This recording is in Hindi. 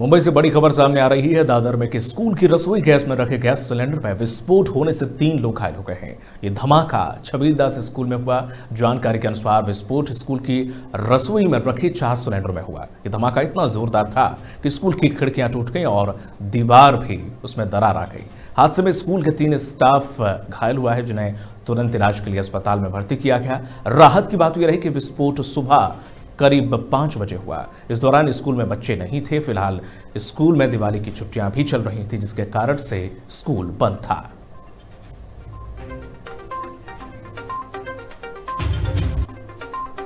मुंबई से बड़ी खबर सामने आ रही है दादर में कि स्कूल की रसोई गैस में रखे गैस सिलेंडर में विस्फोट होने से तीन लोग घायल हो गए हैं ये धमाका छबीरदास स्कूल में हुआ जानकारी के अनुसार विस्फोट स्कूल की रसोई में रखे चार सिलेंडर में हुआ ये धमाका इतना जोरदार था कि स्कूल की खिड़कियां टूट गई और दीवार भी उसमें दरार आ गई हादसे में स्कूल के तीन स्टाफ घायल हुआ है जिन्हें तुरंत इलाज के लिए अस्पताल में भर्ती किया गया राहत की बात यह रही कि विस्फोट सुबह करीब पाँच बजे हुआ इस दौरान स्कूल में बच्चे नहीं थे फिलहाल स्कूल में दिवाली की छुट्टियां भी चल रही थी जिसके कारण से स्कूल बंद था